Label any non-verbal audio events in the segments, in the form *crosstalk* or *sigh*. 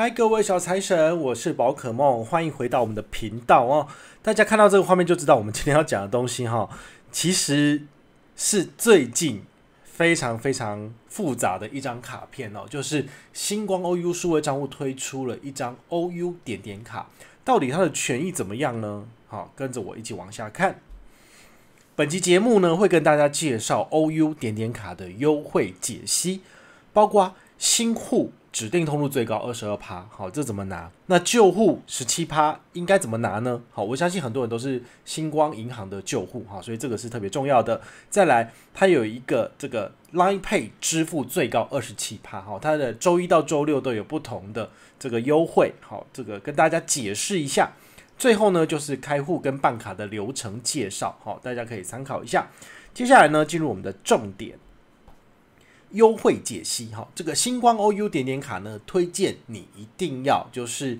嗨，各位小财神，我是宝可梦，欢迎回到我们的频道哦。大家看到这个画面就知道我们今天要讲的东西哈。其实，是最近非常非常复杂的一张卡片哦，就是星光 OU 数位账户推出了一张 OU 点点卡，到底它的权益怎么样呢？好，跟着我一起往下看。本期节目呢，会跟大家介绍 OU 点点卡的优惠解析，包括新户。指定通路最高二十二趴，好，这怎么拿？那旧户十七趴，应该怎么拿呢？好，我相信很多人都是星光银行的旧户，哈，所以这个是特别重要的。再来，它有一个这个 Line Pay 支付最高二十七趴，哈，它的周一到周六都有不同的这个优惠，好，这个跟大家解释一下。最后呢，就是开户跟办卡的流程介绍，好，大家可以参考一下。接下来呢，进入我们的重点。优惠解析哈，这个星光 O U 点点卡呢，推荐你一定要就是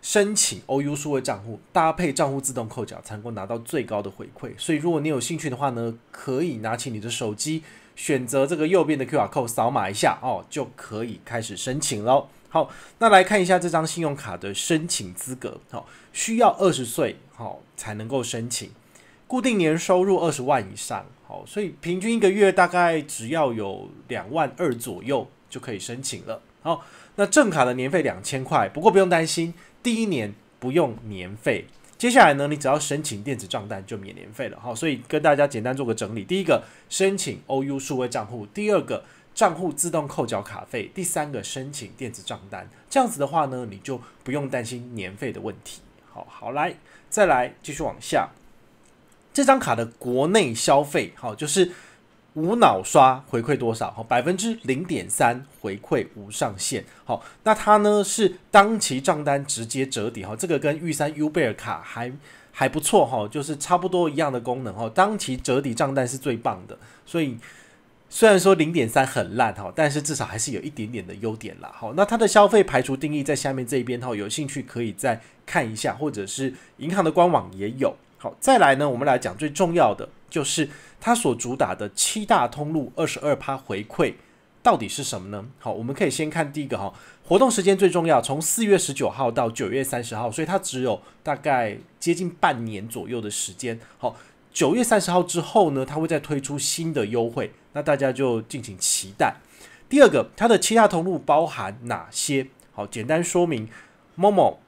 申请 O U 数位账户，搭配账户自动扣缴，才能够拿到最高的回馈。所以如果你有兴趣的话呢，可以拿起你的手机，选择这个右边的 Q R code 扫码一下哦，就可以开始申请喽。好，那来看一下这张信用卡的申请资格，好，需要二十岁好才能够申请，固定年收入二十万以上。所以平均一个月大概只要有两万二左右就可以申请了。好，那正卡的年费两千块，不过不用担心，第一年不用年费。接下来呢，你只要申请电子账单就免年费了。好，所以跟大家简单做个整理：第一个，申请 OU 数位账户；第二个，账户自动扣缴卡费；第三个，申请电子账单。这样子的话呢，你就不用担心年费的问题。好好，来，再来继续往下。这张卡的国内消费，好，就是无脑刷回馈多少？百分之零点三回馈无上限。好，那它呢是当期账单直接折抵。哈，这个跟玉山优贝尔卡还还不错。哈，就是差不多一样的功能。哈，当期折抵账单是最棒的。所以虽然说零点三很烂。哈，但是至少还是有一点点的优点啦。好，那它的消费排除定义在下面这一边。哈，有兴趣可以再看一下，或者是银行的官网也有。好，再来呢，我们来讲最重要的，就是它所主打的七大通路二十二趴回馈到底是什么呢？好，我们可以先看第一个哈，活动时间最重要，从四月十九号到九月三十号，所以它只有大概接近半年左右的时间。好，九月三十号之后呢，它会再推出新的优惠，那大家就敬请期待。第二个，它的七大通路包含哪些？好，简单说明：m o m o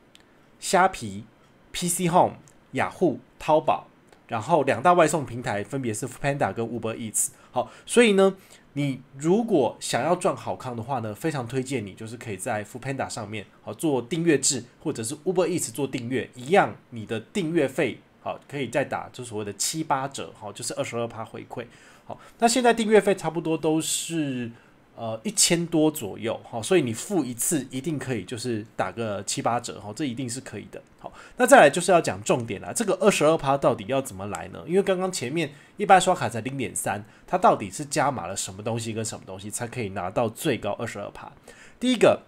虾皮、PC Home、雅虎。淘宝，然后两大外送平台分别是 f a n d a 跟 Uber Eats。好，所以呢，你如果想要赚好康的话呢，非常推荐你就是可以在 Funda 上面好做订阅制，或者是 Uber Eats 做订阅，一样你的订阅费好可以再打就所谓的七八折，好就是二十二趴回馈。好，那现在订阅费差不多都是。呃，一千多左右哈，所以你付一次一定可以，就是打个七八折哈，这一定是可以的。好，那再来就是要讲重点了，这个二十二趴到底要怎么来呢？因为刚刚前面一般刷卡才零点三，它到底是加码了什么东西跟什么东西才可以拿到最高二十二趴？第一个，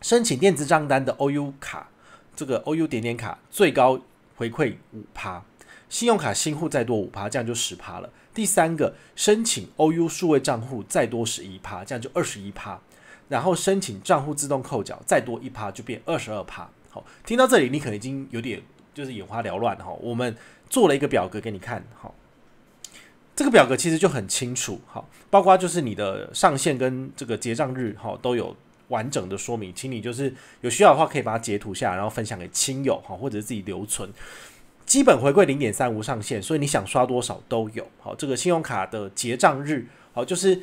申请电子账单的 O U 卡，这个 O U 点点卡最高回馈五趴。信用卡新户再多五趴，这样就十趴了。第三个，申请 O U 数位账户再多十一趴，这样就二十一趴。然后申请账户自动扣缴再多一趴，就变二十二趴。好，听到这里，你可能已经有点就是眼花缭乱哈。我们做了一个表格给你看，好，这个表格其实就很清楚，好，包括就是你的上限跟这个结账日，好，都有完整的说明。请你就是有需要的话，可以把它截图下来，然后分享给亲友哈，或者是自己留存。基本回馈零点三无上限，所以你想刷多少都有。好，这个信用卡的结账日，好，就是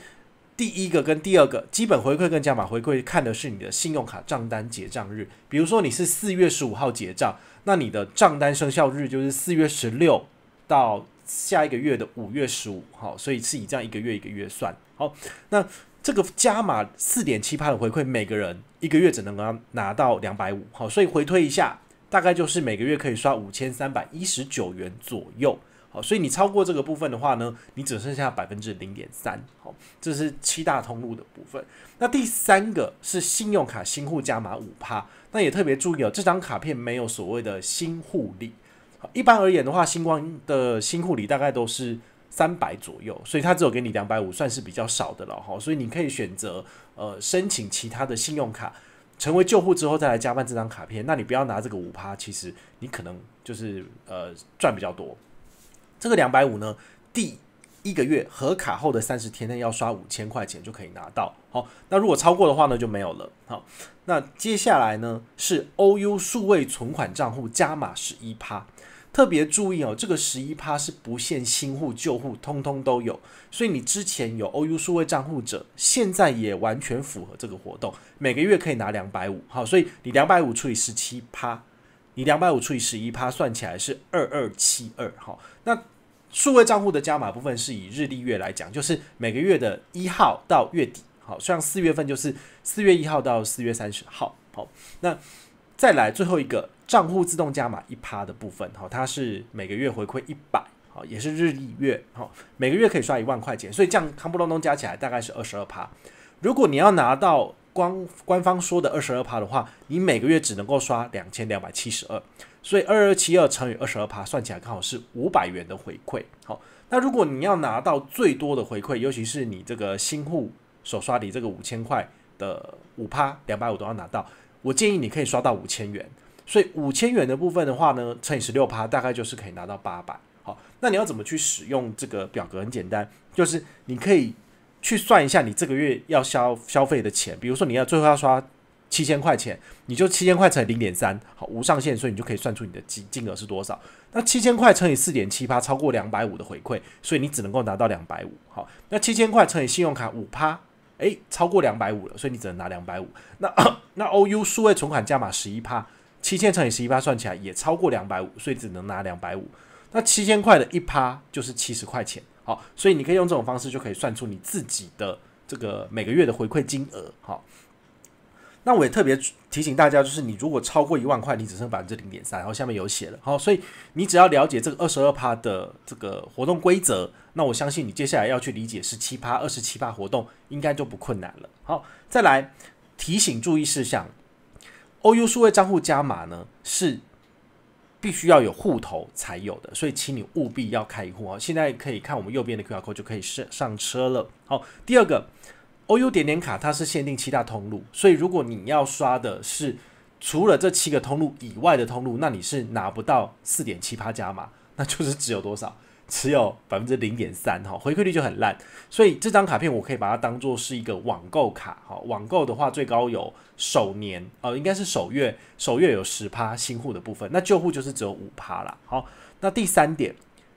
第一个跟第二个基本回馈跟加码回馈看的是你的信用卡账单结账日。比如说你是四月十五号结账，那你的账单生效日就是四月十六到下一个月的五月十五号，所以是以这样一个月一个月算。好，那这个加码四点七趴的回馈，每个人一个月只能拿拿到两百五。好，所以回推一下。大概就是每个月可以刷五千三百一十九元左右，好，所以你超过这个部分的话呢，你只剩下百分之零点三，好，这是七大通路的部分。那第三个是信用卡新户加码五趴，那也特别注意哦，这张卡片没有所谓的新户礼，一般而言的话，星光的新户礼大概都是三百左右，所以它只有给你两百五，算是比较少的了哈，所以你可以选择呃申请其他的信用卡。成为旧户之后再来加办这张卡片，那你不要拿这个五趴，其实你可能就是呃赚比较多。这个两百五呢，第一个月合卡后的三十天内要刷五千块钱就可以拿到。好，那如果超过的话呢就没有了。好，那接下来呢是欧 u 数位存款账户加码十一趴。特别注意哦，这个十一趴是不限新户旧户，通通都有。所以你之前有 O U 数位账户者，现在也完全符合这个活动，每个月可以拿两百五。好，所以你两百五除以十七趴，你两百五除以十一趴，算起来是二二七二。好，那数位账户的加码部分是以日历月来讲，就是每个月的一号到月底。好，像四月份就是四月一号到四月三十号。好，那再来最后一个。账户自动加码一趴的部分，哈，它是每个月回馈一百，好，也是日历月，哈，每个月可以刷一万块钱，所以这样康布隆咚加起来大概是二十二趴。如果你要拿到官官方说的二十二趴的话，你每个月只能够刷两千两百七十二，所以二二七二乘以二十二趴算起来刚好是五百元的回馈，好。那如果你要拿到最多的回馈，尤其是你这个新户所刷的这个五千块的五趴两百五都要拿到，我建议你可以刷到五千元。所以五千元的部分的话呢，乘以十六趴，大概就是可以拿到八百。好，那你要怎么去使用这个表格？很简单，就是你可以去算一下你这个月要消消费的钱。比如说你要最后要刷七千块钱，你就七千块乘零点三，好，无上限，所以你就可以算出你的金金额是多少。那七千块乘以四点七趴，超过两百五的回馈，所以你只能够拿到两百五。好，那七千块乘以信用卡五趴，诶，超过两百五了，所以你只能拿两百五。那 *coughs* 那 O U 数位存款价码十一趴。七千乘以十一趴算起来也超过两百五，所以只能拿两百五。那七千块的一趴就是七十块钱。好，所以你可以用这种方式就可以算出你自己的这个每个月的回馈金额。好，那我也特别提醒大家，就是你如果超过一万块，你只剩百分之零点三。然后下面有写了。好，所以你只要了解这个二十二趴的这个活动规则，那我相信你接下来要去理解十七趴、二十七趴活动应该就不困难了。好，再来提醒注意事项。OU 数位账户加码呢，是必须要有户头才有的，所以请你务必要开一户啊！现在可以看我们右边的 QR code 就可以上上车了。好，第二个，OU 点点卡它是限定七大通路，所以如果你要刷的是除了这七个通路以外的通路，那你是拿不到四点七八加码，那就是只有多少？持有百分之零点三哈，回馈率就很烂，所以这张卡片我可以把它当做是一个网购卡哈。网购的话，最高有首年哦，应该是首月，首月有十趴新户的部分，那旧户就是只有五趴啦。好，那第三点，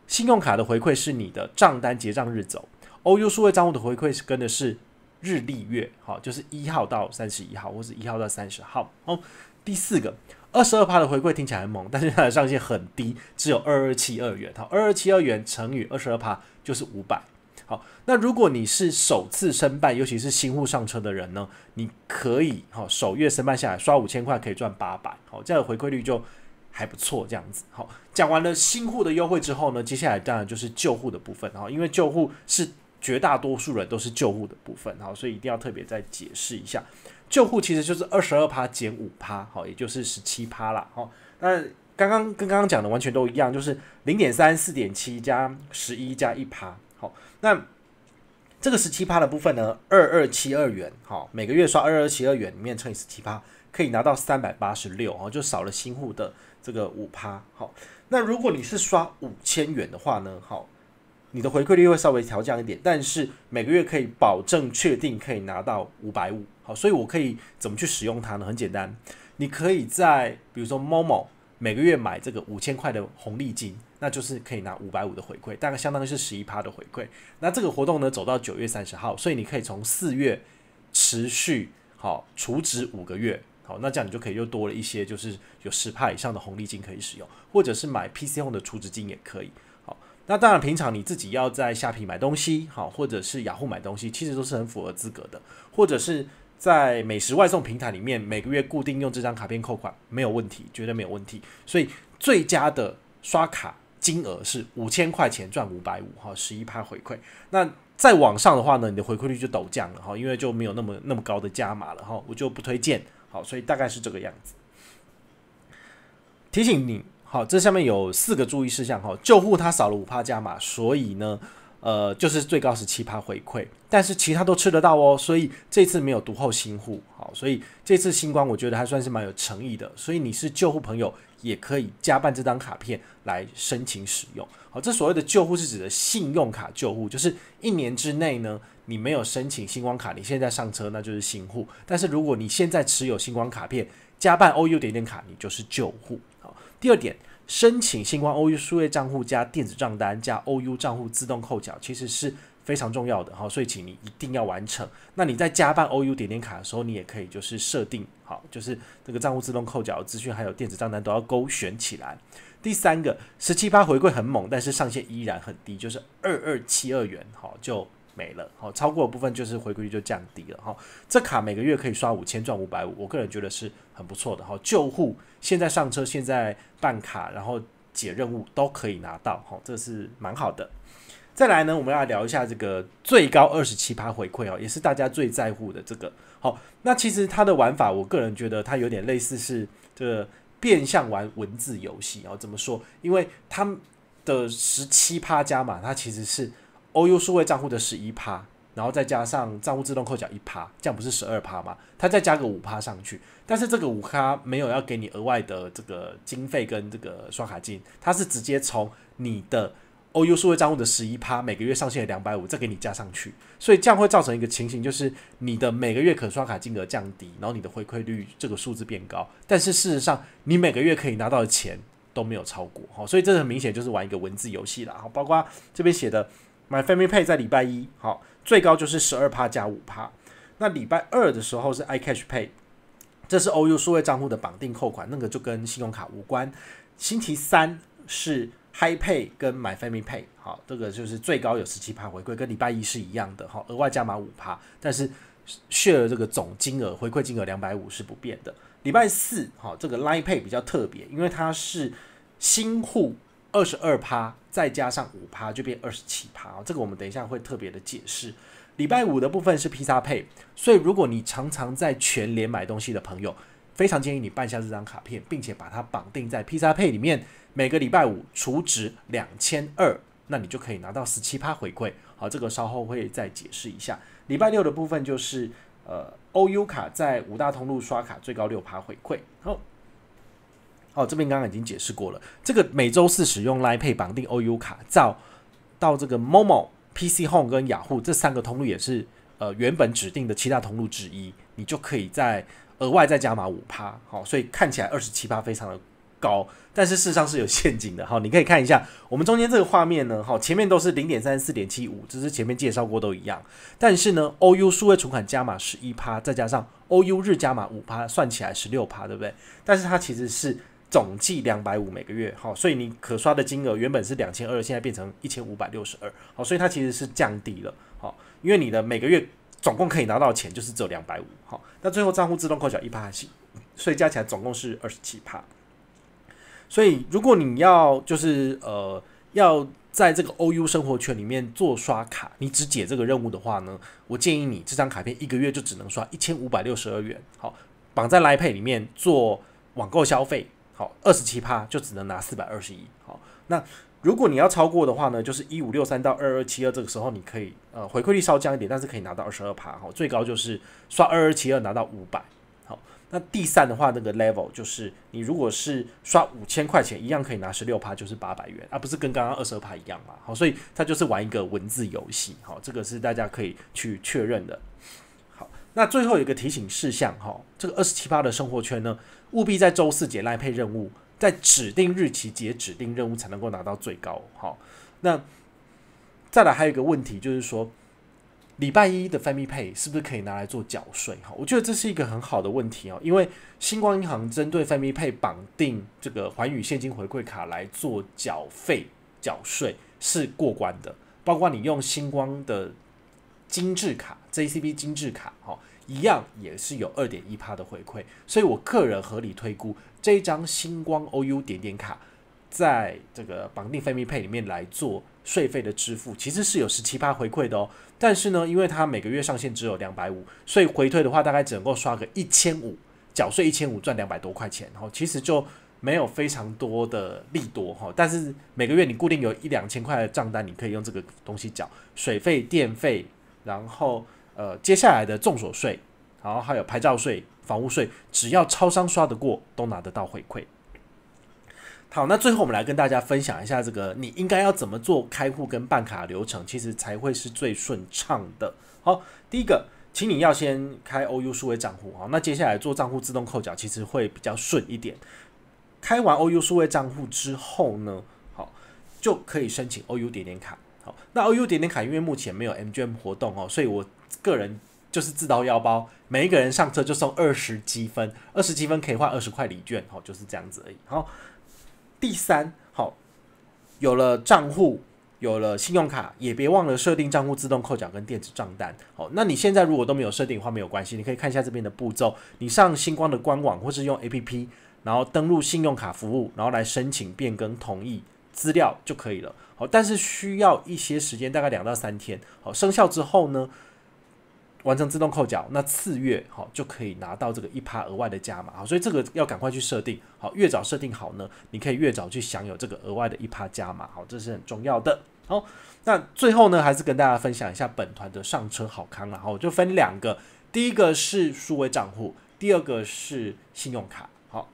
信用卡的回馈是你的账单结账日走，欧优数位账户的回馈是跟的是日历月，好，就是一号到三十一号或者一号到三十号。哦，第四个。二十二趴的回馈听起来很猛，但是它的上限很低，只有二二七二元。好，二二七二元乘以二十二趴就是五百。好，那如果你是首次申办，尤其是新户上车的人呢，你可以好首月申办下来刷五千块可以赚八百，好，这样的回馈率就还不错。这样子，好，讲完了新户的优惠之后呢，接下来当然就是旧户的部分。好，因为旧户是绝大多数人都是旧户的部分，好，所以一定要特别再解释一下。旧户其实就是二十二趴减五趴，好，也就是十七趴啦。好，那刚刚跟刚刚讲的完全都一样，就是零点三四点七加十一加一趴。好，那这个十七趴的部分呢，二二七二元，好，每个月刷二二七二元里面乘以十七趴，可以拿到三百八十六，哦，就少了新户的这个五趴。好，那如果你是刷五千元的话呢，好。你的回馈率会稍微调降一点，但是每个月可以保证确定可以拿到五百五，好，所以我可以怎么去使用它呢？很简单，你可以在比如说某某每个月买这个五千块的红利金，那就是可以拿五百五的回馈，大概相当于是十一趴的回馈。那这个活动呢走到九月三十号，所以你可以从四月持续好储值五个月，好，那这样你就可以又多了一些，就是有十趴以上的红利金可以使用，或者是买 PCO 的储值金也可以。那当然，平常你自己要在下皮买东西，好，或者是雅虎买东西，其实都是很符合资格的。或者是在美食外送平台里面，每个月固定用这张卡片扣款，没有问题，绝对没有问题。所以最佳的刷卡金额是五千块钱赚五百五，哈，十一趴回馈。那再往上的话呢，你的回馈率就陡降了，哈，因为就没有那么那么高的加码了，哈，我就不推荐。好，所以大概是这个样子。提醒你。好，这下面有四个注意事项哈，旧户他少了五趴加码，所以呢，呃，就是最高是七趴回馈，但是其他都吃得到哦，所以这次没有读后新户，好，所以这次星光我觉得还算是蛮有诚意的，所以你是旧户朋友也可以加办这张卡片来申请使用，好，这所谓的旧户是指的信用卡旧户，就是一年之内呢你没有申请星光卡，你现在上车那就是新户，但是如果你现在持有星光卡片加办欧 U 点点卡，你就是旧户。第二点，申请新光 OU 数位账户加电子账单加 OU 账户自动扣缴，其实是非常重要的哈，所以请你一定要完成。那你在加办 OU 点点卡的时候，你也可以就是设定好，就是这个账户自动扣缴资讯还有电子账单都要勾选起来。第三个，十七八回馈很猛，但是上限依然很低，就是二二七二元哈就。没了，好，超过的部分就是回归率就降低了，哈，这卡每个月可以刷五千赚五百五，我个人觉得是很不错的，哈，救护现在上车，现在办卡，然后解任务都可以拿到，哈，这是蛮好的。再来呢，我们要聊一下这个最高二十七趴回馈哦，也是大家最在乎的这个，好，那其实它的玩法，我个人觉得它有点类似是这变相玩文字游戏啊，怎么说？因为它的十七趴加码，它其实是。O.U. 数位账户的十一趴，然后再加上账户自动扣缴一趴，这样不是十二趴吗？它再加个五趴上去，但是这个五趴没有要给你额外的这个经费跟这个刷卡金，它是直接从你的 O.U. 数位账户的十一趴每个月上限两百五再给你加上去，所以这样会造成一个情形，就是你的每个月可刷卡金额降低，然后你的回馈率这个数字变高，但是事实上你每个月可以拿到的钱都没有超过哈，所以这很明显就是玩一个文字游戏啦。好，包括这边写的。买 p a 配在礼拜一好，最高就是十二趴加五趴。那礼拜二的时候是 iCash Pay，这是 O.U. 数位账户的绑定扣款，那个就跟信用卡无关。星期三是嗨 y 跟买 p a 配，好，这个就是最高有十七趴回馈，跟礼拜一是一样的，好，额外加码五趴，但是 share 这个总金额回馈金额两百五是不变的。礼拜四好，这个 Line Pay 比较特别，因为它是新户。二十二趴再加上五趴就变二十七趴这个我们等一下会特别的解释。礼拜五的部分是披萨配，所以如果你常常在全联买东西的朋友，非常建议你办下这张卡片，并且把它绑定在披萨配里面，每个礼拜五储值两千二，那你就可以拿到十七趴回馈。好，这个稍后会再解释一下。礼拜六的部分就是，呃，欧 U 卡在五大通路刷卡最高六趴回馈。好。哦，这边刚刚已经解释过了。这个每周四使用 Line Pay 绑定 O U 卡，到到这个 Momo、PC Home 跟雅虎这三个通路也是呃原本指定的七大通路之一，你就可以在额外再加码五趴。好，所以看起来二十七趴非常的高，但是事实上是有陷阱的。好，你可以看一下我们中间这个画面呢，哈，前面都是零点三、四点七五，只是前面介绍过都一样。但是呢，O U 数位存款加码十一趴，再加上 O U 日加码五趴，算起来十六趴，对不对？但是它其实是。总计两百五每个月，好，所以你可刷的金额原本是两千二，现在变成一千五百六十二，好，所以它其实是降低了，好，因为你的每个月总共可以拿到钱就是只有两百五，好，那最后账户自动扣缴一趴息，所以加起来总共是二十七趴。所以如果你要就是呃要在这个 O U 生活圈里面做刷卡，你只解这个任务的话呢，我建议你这张卡片一个月就只能刷一千五百六十二元，好，绑在 a 配里面做网购消费。好，二十七趴就只能拿四百二十一。好，那如果你要超过的话呢，就是一五六三到二二七二这个时候，你可以呃回馈率稍降一点，但是可以拿到二十二趴哈。最高就是刷二二七二拿到五百。好，那第三的话，那个 level 就是你如果是刷五千块钱，一样可以拿十六趴，就是八百元，而不是跟刚刚二十二趴一样嘛。好，所以它就是玩一个文字游戏。好，这个是大家可以去确认的。好，那最后一个提醒事项哈，这个二十七趴的生活圈呢。务必在周四结赖配任务，在指定日期结指定任务才能够拿到最高。好，那再来还有一个问题，就是说礼拜一的 FamiPay 是不是可以拿来做缴税？哈，我觉得这是一个很好的问题哦，因为星光银行针对 FamiPay 绑定这个环宇现金回馈卡来做缴费缴税是过关的，包括你用星光的精致卡 （ZCB 精致卡）哈。一样也是有二点一趴的回馈，所以我个人合理推估，这张星光 O U 点点卡，在这个绑定费密配里面来做税费的支付，其实是有十七趴回馈的哦。但是呢，因为它每个月上限只有两百五，所以回退的话大概只能够刷个一千五，缴税一千五赚两百多块钱，然后其实就没有非常多的利多哈。但是每个月你固定有一两千块的账单，你可以用这个东西缴水费、电费，然后。呃，接下来的重所税，然后还有牌照税、房屋税，只要超商刷得过，都拿得到回馈。好，那最后我们来跟大家分享一下这个，你应该要怎么做开户跟办卡流程，其实才会是最顺畅的。好，第一个，请你要先开 O U 数位账户啊，那接下来做账户自动扣缴，其实会比较顺一点。开完 O U 数位账户之后呢，好，就可以申请 O U 点点卡。好，那 O U 点点卡因为目前没有 M G M 活动哦，所以我。个人就是自掏腰包，每一个人上车就送二十积分，二十积分可以换二十块礼券，哦，就是这样子而已。好，第三，好，有了账户，有了信用卡，也别忘了设定账户自动扣缴跟电子账单。好，那你现在如果都没有设定的话，没有关系，你可以看一下这边的步骤，你上星光的官网或是用 APP，然后登录信用卡服务，然后来申请变更同意资料就可以了。好，但是需要一些时间，大概两到三天。好，生效之后呢？完成自动扣缴，那次月好就可以拿到这个一趴额外的加码，好，所以这个要赶快去设定，好，越早设定好呢，你可以越早去享有这个额外的一趴加码，好，这是很重要的。好，那最后呢，还是跟大家分享一下本团的上车好康然好，就分两个，第一个是数位账户，第二个是信用卡，好。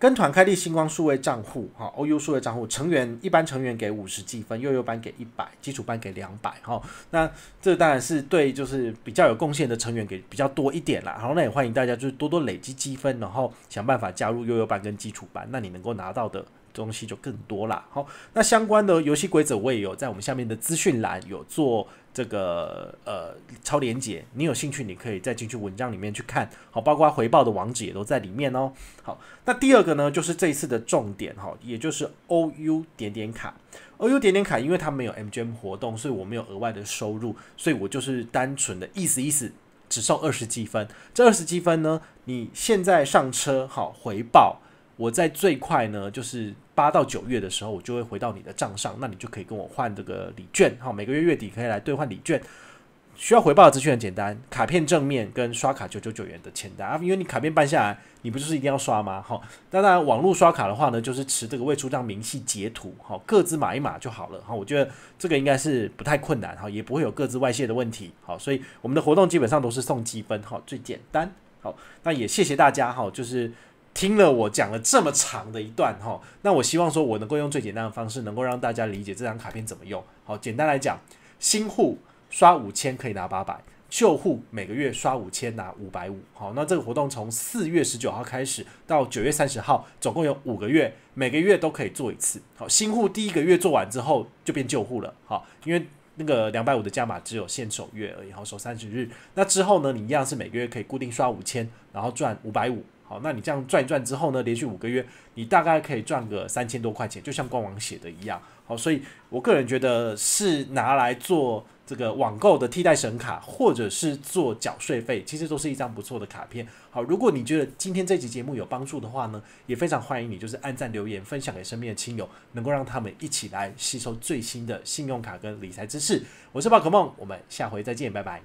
跟团开立星光数位账户，哈，OU 数位账户成员一般成员给五十积分幼幼班给一百，基础班给两百，哈，那这当然是对就是比较有贡献的成员给比较多一点啦。然后，那也欢迎大家就是多多累积积分，然后想办法加入幼幼班跟基础班，那你能够拿到的东西就更多啦。好，那相关的游戏规则我也有在我们下面的资讯栏有做。这个呃超连接，你有兴趣你可以再进去文章里面去看，好，包括回报的网址也都在里面哦。好，那第二个呢就是这一次的重点哈，也就是 OU 点点卡，OU 点点卡因为它没有 MGM 活动，所以我没有额外的收入，所以我就是单纯的意思意思，只送二十积分。这二十积分呢，你现在上车好回报。我在最快呢，就是八到九月的时候，我就会回到你的账上，那你就可以跟我换这个礼券，好，每个月月底可以来兑换礼券。需要回报的资讯很简单，卡片正面跟刷卡九九九元的签单啊，因为你卡片办下来，你不就是一定要刷吗？好，当然网络刷卡的话呢，就是持这个未出账明细截图，哈，各自码一码就好了，哈，我觉得这个应该是不太困难，哈，也不会有各自外泄的问题，好，所以我们的活动基本上都是送积分，哈，最简单，好，那也谢谢大家，哈，就是。听了我讲了这么长的一段哈，那我希望说我能够用最简单的方式，能够让大家理解这张卡片怎么用。好，简单来讲，新户刷五千可以拿八百，旧户每个月刷五千拿五百五。好，那这个活动从四月十九号开始到九月三十号，总共有五个月，每个月都可以做一次。好，新户第一个月做完之后就变旧户了。好，因为那个两百五的加码只有限首月而已，好首三十日。那之后呢，你一样是每个月可以固定刷五千，然后赚五百五。好，那你这样转一转之后呢，连续五个月，你大概可以赚个三千多块钱，就像官网写的一样。好，所以我个人觉得是拿来做这个网购的替代神卡，或者是做缴税费，其实都是一张不错的卡片。好，如果你觉得今天这期节目有帮助的话呢，也非常欢迎你就是按赞、留言、分享给身边的亲友，能够让他们一起来吸收最新的信用卡跟理财知识。我是宝可梦，我们下回再见，拜拜。